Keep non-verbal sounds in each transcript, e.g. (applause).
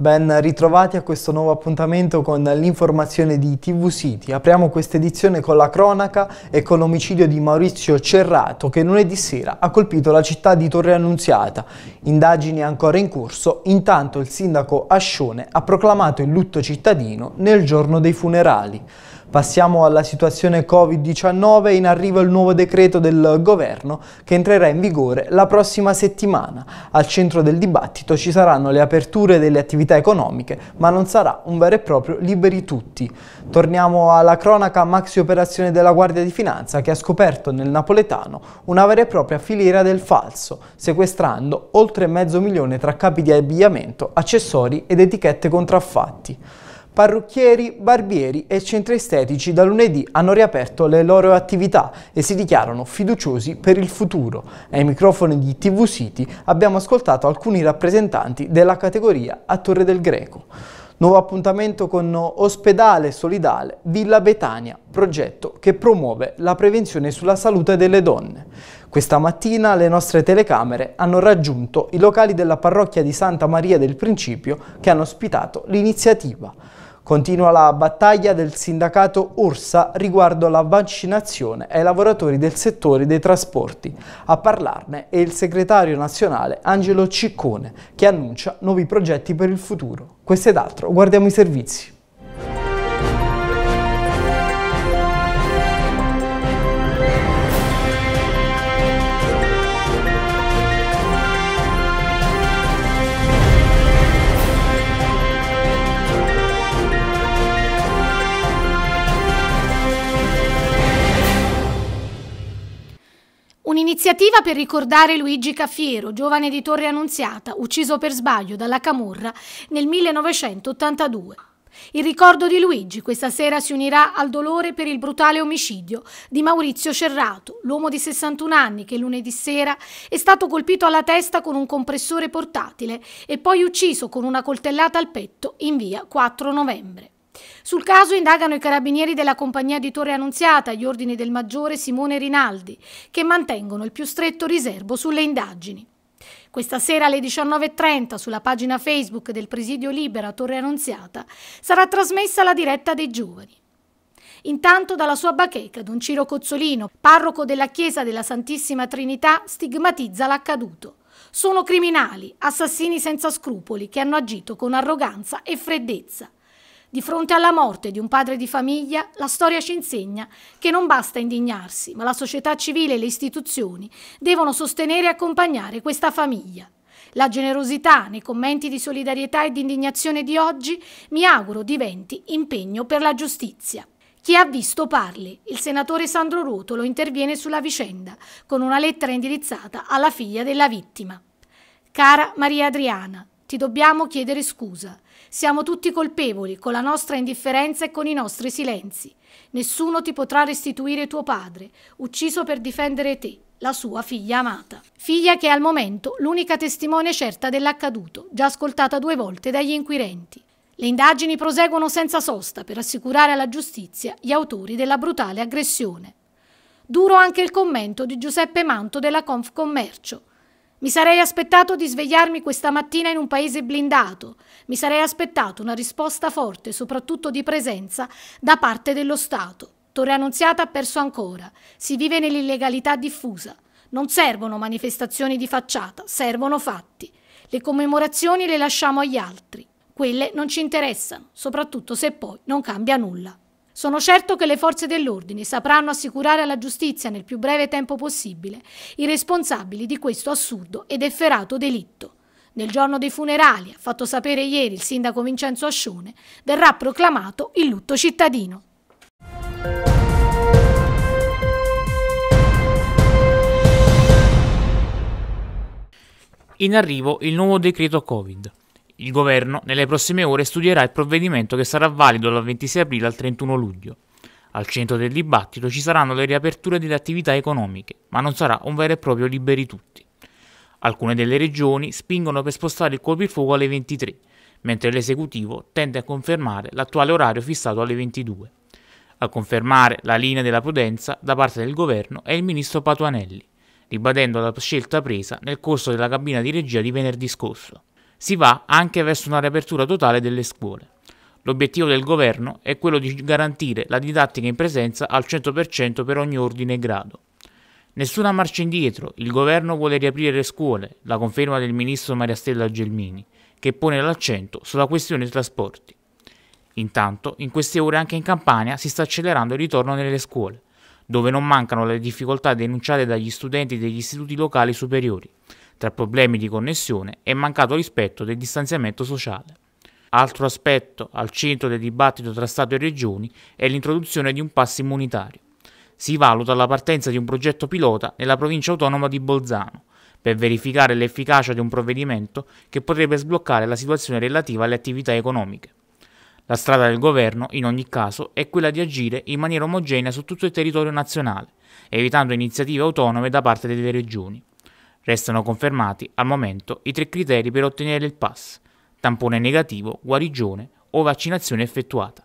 Ben ritrovati a questo nuovo appuntamento con l'informazione di TV City. Apriamo questa edizione con la cronaca e con l'omicidio di Maurizio Cerrato che lunedì sera ha colpito la città di Torre Annunziata. Indagini ancora in corso, intanto il sindaco Ascione ha proclamato il lutto cittadino nel giorno dei funerali. Passiamo alla situazione Covid-19, in arrivo il nuovo decreto del governo che entrerà in vigore la prossima settimana. Al centro del dibattito ci saranno le aperture delle attività economiche, ma non sarà un vero e proprio liberi tutti. Torniamo alla cronaca maxi operazione della Guardia di Finanza che ha scoperto nel napoletano una vera e propria filiera del falso, sequestrando oltre mezzo milione tra capi di abbigliamento, accessori ed etichette contraffatti. Parrucchieri, barbieri e centri estetici da lunedì hanno riaperto le loro attività e si dichiarano fiduciosi per il futuro. Ai microfoni di TV City abbiamo ascoltato alcuni rappresentanti della categoria a Torre del Greco. Nuovo appuntamento con Ospedale Solidale Villa Betania, progetto che promuove la prevenzione sulla salute delle donne. Questa mattina le nostre telecamere hanno raggiunto i locali della parrocchia di Santa Maria del Principio che hanno ospitato l'iniziativa. Continua la battaglia del sindacato Ursa riguardo la vaccinazione ai lavoratori del settore dei trasporti. A parlarne è il segretario nazionale Angelo Ciccone, che annuncia nuovi progetti per il futuro. Questo ed altro, guardiamo i servizi. Iniziativa per ricordare Luigi Caffiero, giovane di Torre Annunziata, ucciso per sbaglio dalla Camorra nel 1982. Il ricordo di Luigi questa sera si unirà al dolore per il brutale omicidio di Maurizio Cerrato, l'uomo di 61 anni che lunedì sera è stato colpito alla testa con un compressore portatile e poi ucciso con una coltellata al petto in via 4 novembre. Sul caso indagano i carabinieri della compagnia di Torre Annunziata, gli ordini del maggiore Simone Rinaldi, che mantengono il più stretto riservo sulle indagini. Questa sera alle 19.30 sulla pagina Facebook del Presidio Libera Torre Annunziata sarà trasmessa la diretta dei giovani. Intanto dalla sua bacheca Don Ciro Cozzolino, parroco della Chiesa della Santissima Trinità, stigmatizza l'accaduto. Sono criminali, assassini senza scrupoli che hanno agito con arroganza e freddezza. Di fronte alla morte di un padre di famiglia, la storia ci insegna che non basta indignarsi, ma la società civile e le istituzioni devono sostenere e accompagnare questa famiglia. La generosità nei commenti di solidarietà e di indignazione di oggi mi auguro diventi impegno per la giustizia. Chi ha visto parli. Il senatore Sandro Ruotolo interviene sulla vicenda con una lettera indirizzata alla figlia della vittima. Cara Maria Adriana, ti dobbiamo chiedere scusa. Siamo tutti colpevoli con la nostra indifferenza e con i nostri silenzi. Nessuno ti potrà restituire tuo padre, ucciso per difendere te, la sua figlia amata. Figlia che è al momento l'unica testimone certa dell'accaduto, già ascoltata due volte dagli inquirenti. Le indagini proseguono senza sosta per assicurare alla giustizia gli autori della brutale aggressione. Duro anche il commento di Giuseppe Manto della Confcommercio, mi sarei aspettato di svegliarmi questa mattina in un paese blindato, mi sarei aspettato una risposta forte, soprattutto di presenza, da parte dello Stato. Torre Annunziata ha perso ancora, si vive nell'illegalità diffusa. Non servono manifestazioni di facciata, servono fatti. Le commemorazioni le lasciamo agli altri, quelle non ci interessano, soprattutto se poi non cambia nulla. Sono certo che le forze dell'ordine sapranno assicurare alla giustizia nel più breve tempo possibile i responsabili di questo assurdo ed efferato delitto. Nel giorno dei funerali, ha fatto sapere ieri il sindaco Vincenzo Ascione, verrà proclamato il lutto cittadino. In arrivo il nuovo decreto Covid. Il governo nelle prossime ore studierà il provvedimento che sarà valido dal 26 aprile al 31 luglio. Al centro del dibattito ci saranno le riaperture delle attività economiche, ma non sarà un vero e proprio liberi tutti. Alcune delle regioni spingono per spostare il fuoco alle 23, mentre l'esecutivo tende a confermare l'attuale orario fissato alle 22. A confermare la linea della prudenza da parte del governo è il ministro Patuanelli, ribadendo la scelta presa nel corso della cabina di regia di venerdì scorso si va anche verso una riapertura totale delle scuole. L'obiettivo del governo è quello di garantire la didattica in presenza al 100% per ogni ordine e grado. Nessuna marcia indietro, il governo vuole riaprire le scuole, la conferma del ministro Maria Stella Gelmini, che pone l'accento sulla questione dei trasporti. Intanto, in queste ore anche in Campania si sta accelerando il ritorno nelle scuole, dove non mancano le difficoltà denunciate dagli studenti degli istituti locali superiori, tra problemi di connessione e mancato rispetto del distanziamento sociale. Altro aspetto al centro del dibattito tra Stato e Regioni è l'introduzione di un pass immunitario. Si valuta la partenza di un progetto pilota nella provincia autonoma di Bolzano per verificare l'efficacia di un provvedimento che potrebbe sbloccare la situazione relativa alle attività economiche. La strada del governo, in ogni caso, è quella di agire in maniera omogenea su tutto il territorio nazionale, evitando iniziative autonome da parte delle regioni. Restano confermati al momento i tre criteri per ottenere il pass, tampone negativo, guarigione o vaccinazione effettuata.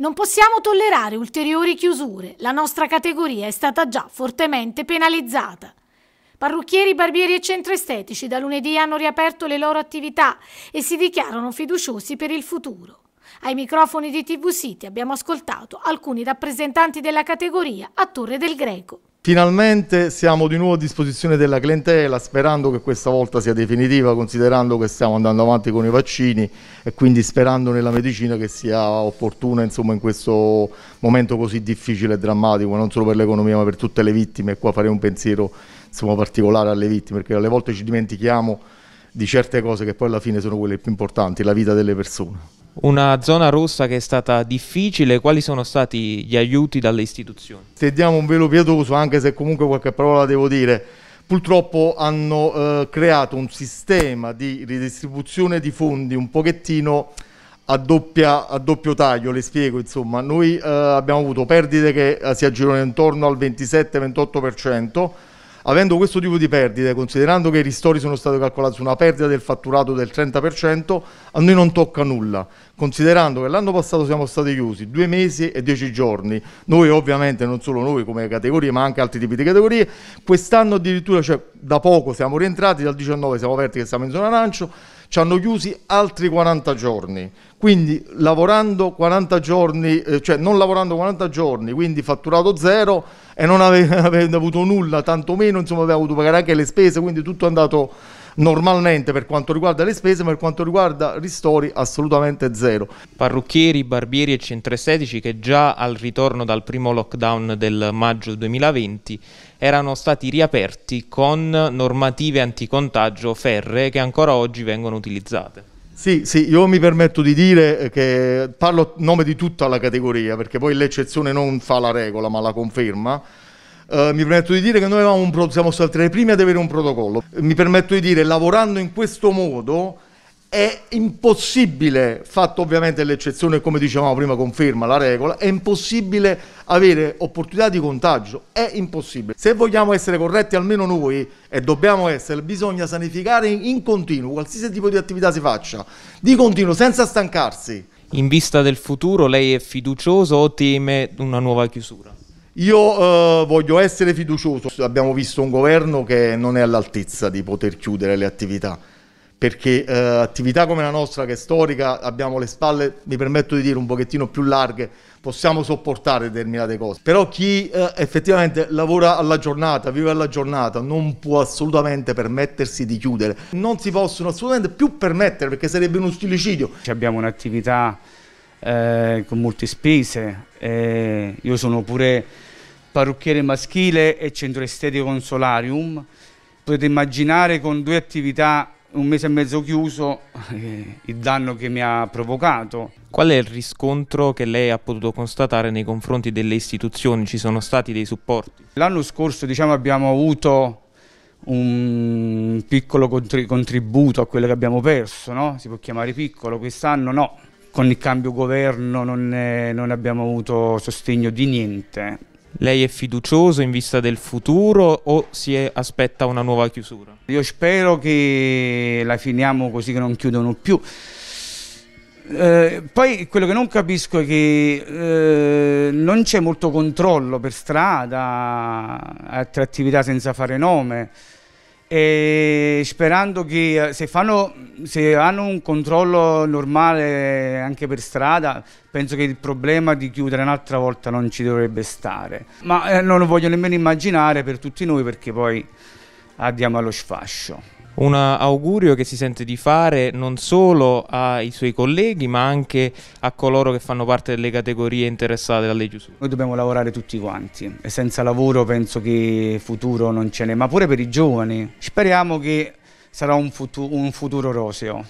Non possiamo tollerare ulteriori chiusure, la nostra categoria è stata già fortemente penalizzata. Parrucchieri, barbieri e centri estetici da lunedì hanno riaperto le loro attività e si dichiarano fiduciosi per il futuro. Ai microfoni di TV City abbiamo ascoltato alcuni rappresentanti della categoria a Torre del Greco. Finalmente siamo di nuovo a disposizione della clientela, sperando che questa volta sia definitiva, considerando che stiamo andando avanti con i vaccini e quindi sperando nella medicina che sia opportuna insomma, in questo momento così difficile e drammatico, non solo per l'economia ma per tutte le vittime. E qua farei un pensiero insomma, particolare alle vittime, perché alle volte ci dimentichiamo di certe cose che poi alla fine sono quelle più importanti, la vita delle persone una zona rossa che è stata difficile, quali sono stati gli aiuti dalle istituzioni? Tediamo un velo pietoso, anche se comunque qualche parola devo dire. Purtroppo hanno eh, creato un sistema di ridistribuzione di fondi un pochettino a, doppia, a doppio taglio, le spiego insomma. Noi eh, abbiamo avuto perdite che eh, si aggirano intorno al 27-28%, Avendo questo tipo di perdite, considerando che i ristori sono stati calcolati su una perdita del fatturato del 30%, a noi non tocca nulla. Considerando che l'anno passato siamo stati chiusi due mesi e dieci giorni, noi ovviamente non solo noi come categorie ma anche altri tipi di categorie, quest'anno addirittura, cioè da poco siamo rientrati, dal 19 siamo aperti che siamo in zona arancio, ci hanno chiusi altri 40 giorni. Quindi lavorando 40 giorni, eh, cioè non lavorando 40 giorni, quindi fatturato zero e non (laughs) avendo avuto nulla, tantomeno insomma aveva dovuto pagare anche le spese, quindi tutto è andato normalmente per quanto riguarda le spese, ma per quanto riguarda ristori assolutamente zero. Parrucchieri, barbieri e centri estetici che già al ritorno dal primo lockdown del maggio 2020 erano stati riaperti con normative anticontagio ferre che ancora oggi vengono utilizzate. Sì, sì, io mi permetto di dire eh, che parlo a nome di tutta la categoria, perché poi l'eccezione non fa la regola, ma la conferma. Uh, mi permetto di dire che noi un, siamo stati tra i primi ad avere un protocollo. Mi permetto di dire, lavorando in questo modo, è impossibile, fatto ovviamente l'eccezione come dicevamo prima conferma la regola, è impossibile avere opportunità di contagio, è impossibile. Se vogliamo essere corretti almeno noi, e dobbiamo essere, bisogna sanificare in continuo, qualsiasi tipo di attività si faccia, di continuo, senza stancarsi. In vista del futuro lei è fiducioso o teme una nuova chiusura? Io eh, voglio essere fiducioso, abbiamo visto un governo che non è all'altezza di poter chiudere le attività perché eh, attività come la nostra che è storica, abbiamo le spalle, mi permetto di dire, un pochettino più larghe, possiamo sopportare determinate cose. Però chi eh, effettivamente lavora alla giornata, vive alla giornata, non può assolutamente permettersi di chiudere. Non si possono assolutamente più permettere perché sarebbe uno stilicidio. Abbiamo un'attività eh, con molte spese, io sono pure parrucchiere maschile e centro estetico consolarium. Potete immaginare con due attività un mese e mezzo chiuso, eh, il danno che mi ha provocato. Qual è il riscontro che lei ha potuto constatare nei confronti delle istituzioni? Ci sono stati dei supporti? L'anno scorso diciamo, abbiamo avuto un piccolo contributo a quello che abbiamo perso, no? si può chiamare piccolo, quest'anno no, con il cambio governo non, è, non abbiamo avuto sostegno di niente. Lei è fiducioso in vista del futuro o si è, aspetta una nuova chiusura? Io spero che la finiamo così che non chiudono più. Eh, poi quello che non capisco è che eh, non c'è molto controllo per strada, attrattività senza fare nome e sperando che eh, se, fanno, se hanno un controllo normale anche per strada penso che il problema di chiudere un'altra volta non ci dovrebbe stare ma eh, non lo voglio nemmeno immaginare per tutti noi perché poi andiamo allo sfascio un augurio che si sente di fare non solo ai suoi colleghi ma anche a coloro che fanno parte delle categorie interessate dalle chiusure? Noi dobbiamo lavorare tutti quanti e senza lavoro penso che futuro non ce n'è, ma pure per i giovani. Speriamo che sarà un, futu un futuro roseo.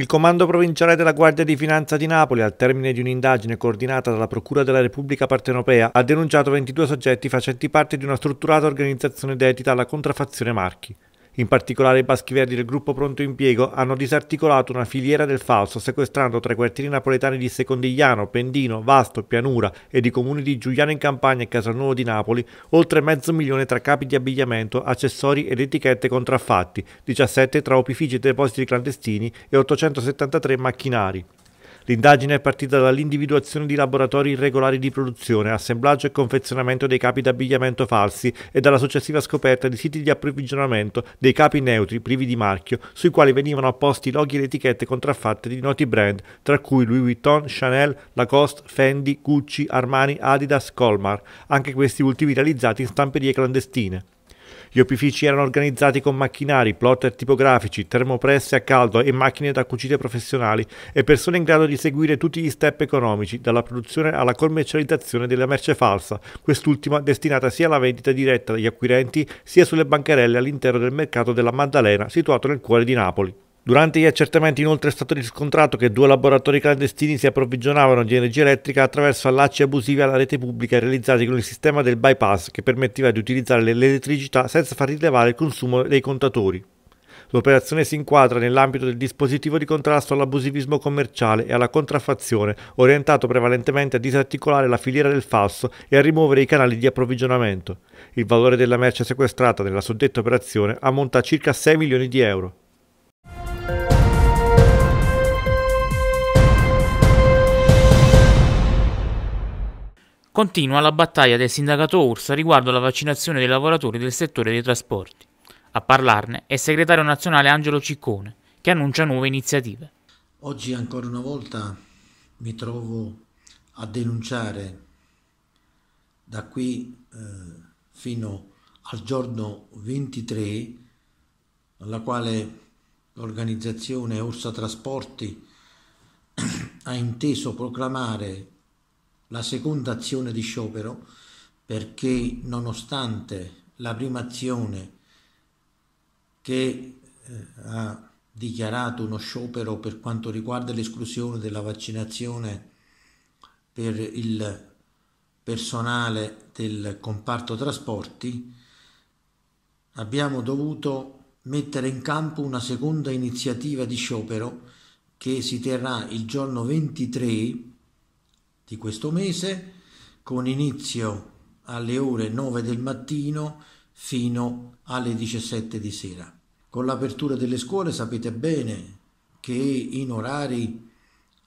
Il Comando Provinciale della Guardia di Finanza di Napoli, al termine di un'indagine coordinata dalla Procura della Repubblica Partenopea, ha denunciato 22 soggetti facenti parte di una strutturata organizzazione dedita alla contraffazione marchi. In particolare i baschi verdi del gruppo Pronto Impiego hanno disarticolato una filiera del falso sequestrando tra i quartieri napoletani di Secondigliano, Pendino, Vasto, Pianura e di comuni di Giuliano in Campania e Casalnuovo di Napoli oltre mezzo milione tra capi di abbigliamento, accessori ed etichette contraffatti, 17 tra opifici e depositi clandestini e 873 macchinari. L'indagine è partita dall'individuazione di laboratori irregolari di produzione, assemblaggio e confezionamento dei capi d'abbigliamento falsi e dalla successiva scoperta di siti di approvvigionamento dei capi neutri privi di marchio, sui quali venivano apposti loghi ed etichette contraffatte di noti brand, tra cui Louis Vuitton, Chanel, Lacoste, Fendi, Gucci, Armani, Adidas, Colmar, anche questi ultimi realizzati in stamperie clandestine. Gli opifici erano organizzati con macchinari, plotter tipografici, termopresse a caldo e macchine da cucite professionali e persone in grado di seguire tutti gli step economici, dalla produzione alla commercializzazione della merce falsa, quest'ultima destinata sia alla vendita diretta dagli acquirenti sia sulle bancarelle all'interno del mercato della Maddalena, situato nel cuore di Napoli. Durante gli accertamenti inoltre è stato riscontrato che due laboratori clandestini si approvvigionavano di energia elettrica attraverso allacci abusivi alla rete pubblica realizzati con il sistema del bypass che permetteva di utilizzare l'elettricità senza far rilevare il consumo dei contatori. L'operazione si inquadra nell'ambito del dispositivo di contrasto all'abusivismo commerciale e alla contraffazione, orientato prevalentemente a disarticolare la filiera del falso e a rimuovere i canali di approvvigionamento. Il valore della merce sequestrata nella suddetta operazione ammonta a circa 6 milioni di euro. Continua la battaglia del sindacato Ursa riguardo alla vaccinazione dei lavoratori del settore dei trasporti. A parlarne è il segretario nazionale Angelo Ciccone, che annuncia nuove iniziative. Oggi ancora una volta mi trovo a denunciare da qui eh, fino al giorno 23, alla quale l'organizzazione Ursa Trasporti (clears throat) ha inteso proclamare la seconda azione di sciopero perché nonostante la prima azione che eh, ha dichiarato uno sciopero per quanto riguarda l'esclusione della vaccinazione per il personale del comparto trasporti, abbiamo dovuto mettere in campo una seconda iniziativa di sciopero che si terrà il giorno 23 di questo mese con inizio alle ore 9 del mattino fino alle 17 di sera. Con l'apertura delle scuole sapete bene che in orari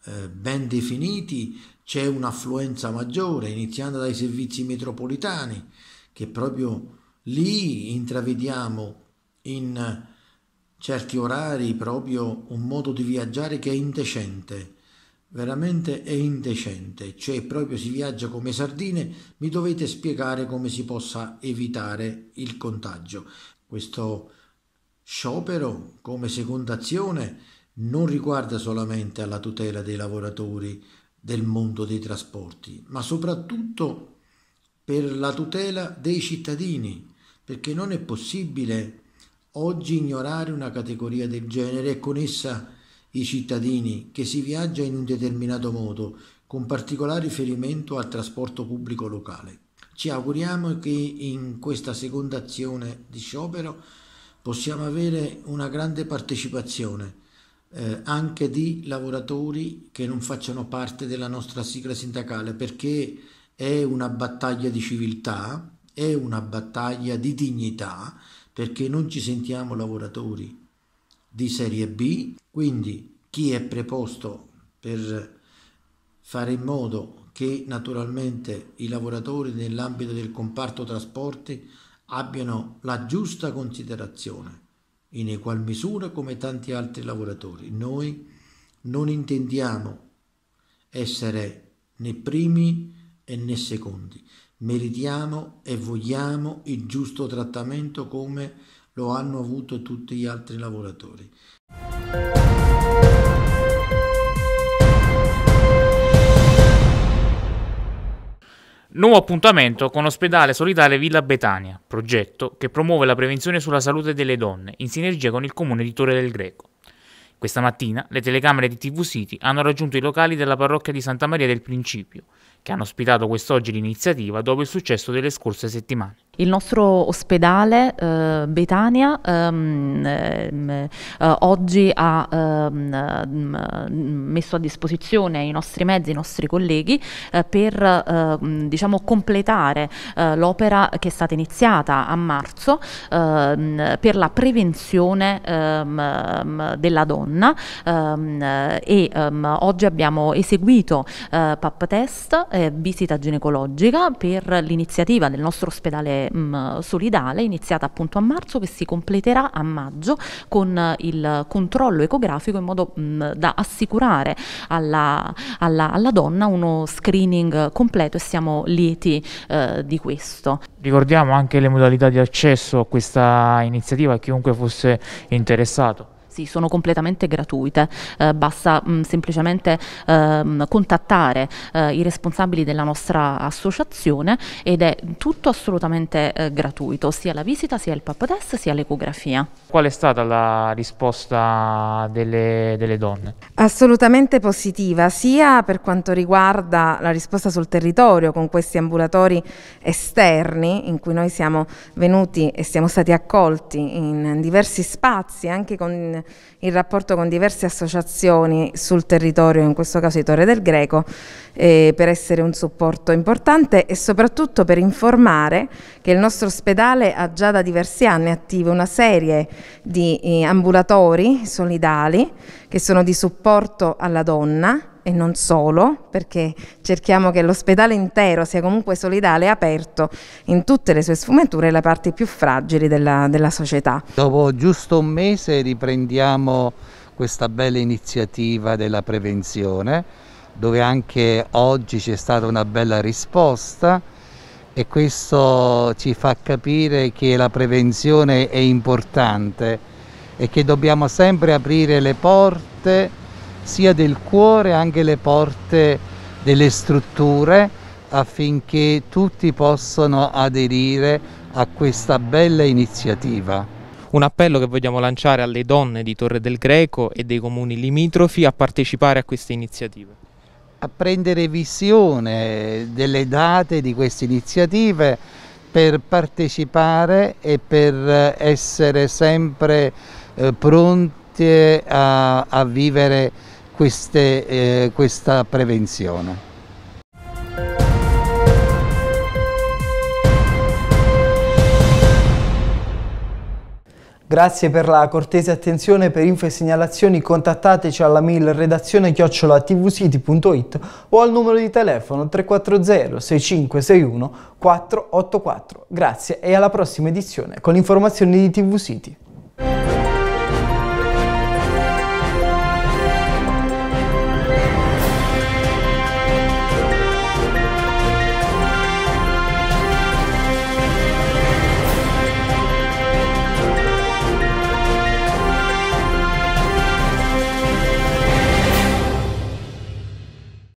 eh, ben definiti c'è un'affluenza maggiore, iniziando dai servizi metropolitani, che proprio lì intravediamo in certi orari proprio un modo di viaggiare che è indecente Veramente è indecente, cioè proprio si viaggia come sardine, mi dovete spiegare come si possa evitare il contagio. Questo sciopero come seconda azione non riguarda solamente la tutela dei lavoratori del mondo dei trasporti, ma soprattutto per la tutela dei cittadini, perché non è possibile oggi ignorare una categoria del genere e con essa i cittadini che si viaggia in un determinato modo, con particolare riferimento al trasporto pubblico locale. Ci auguriamo che in questa seconda azione di sciopero possiamo avere una grande partecipazione eh, anche di lavoratori che non facciano parte della nostra sigla sindacale perché è una battaglia di civiltà, è una battaglia di dignità perché non ci sentiamo lavoratori, di Serie B, quindi chi è preposto per fare in modo che naturalmente i lavoratori nell'ambito del comparto trasporti abbiano la giusta considerazione, in egual misura come tanti altri lavoratori. Noi non intendiamo essere né primi e né secondi, meritiamo e vogliamo il giusto trattamento come lo hanno avuto tutti gli altri lavoratori. Nuovo appuntamento con l'ospedale solidale Villa Betania, progetto che promuove la prevenzione sulla salute delle donne in sinergia con il comune di Torre del Greco. Questa mattina le telecamere di TV City hanno raggiunto i locali della parrocchia di Santa Maria del Principio, che hanno ospitato quest'oggi l'iniziativa dopo il successo delle scorse settimane. Il nostro ospedale eh, Betania ehm, ehm eh, oggi ha ehm, ehm, messo a disposizione i nostri mezzi, i nostri colleghi eh, per ehm, diciamo, completare eh, l'opera che è stata iniziata a marzo per la prevenzione della donna e oggi abbiamo eseguito PAP eh, test, eh, visita ginecologica per l'iniziativa del nostro ospedale mh, mm, solidale iniziata appunto a marzo che si completerà a maggio con il controllo ecografico in modo mh, mm, da assicurare alla, alla, alla, donna uno screening completo e siamo lieti eh, di questo. Ricordiamo anche le modalità di accesso a questa iniziativa a chiunque fosse interessato. Sì, sono completamente gratuite, eh, basta mh, mm, semplicemente ehm, contattare eh, i responsabili della nostra associazione ed è tutto assolutamente eh, gratuito, sia la visita, sia il pap test, sia l'ecografia. Qual è stata la risposta delle, delle donne? Assolutamente positiva, sia per quanto riguarda la risposta sul territorio con questi ambulatori esterni in cui noi siamo venuti e siamo stati accolti in diversi spazi, anche con il rapporto con diverse associazioni sul territorio, in questo caso di Torre del Greco, eh, per essere un supporto importante e soprattutto per informare che il nostro ospedale ha già da diversi anni attiva una serie di eh, ambulatori solidali che sono di supporto alla donna e non solo, perché cerchiamo che l'ospedale intero sia comunque solidale e aperto in tutte le sue sfumature e le parti più fragili della, della società. Dopo giusto un mese riprendiamo questa bella iniziativa della prevenzione, dove anche oggi c'è stata una bella risposta e questo ci fa capire che la prevenzione è importante e che dobbiamo sempre aprire le porte sia del cuore anche le porte delle strutture affinché tutti possano aderire a questa bella iniziativa. Un appello che vogliamo lanciare alle donne di Torre del Greco e dei comuni limitrofi a partecipare a queste iniziative. A prendere visione delle date di queste iniziative per partecipare e per essere sempre eh, pronte a, a vivere queste, eh, questa prevenzione. Grazie per la cortese attenzione, per info e segnalazioni contattateci alla mail redazione chiocciola tvsiti.it o al numero di telefono 340 6561 484. Grazie e alla prossima edizione con informazioni di TV City.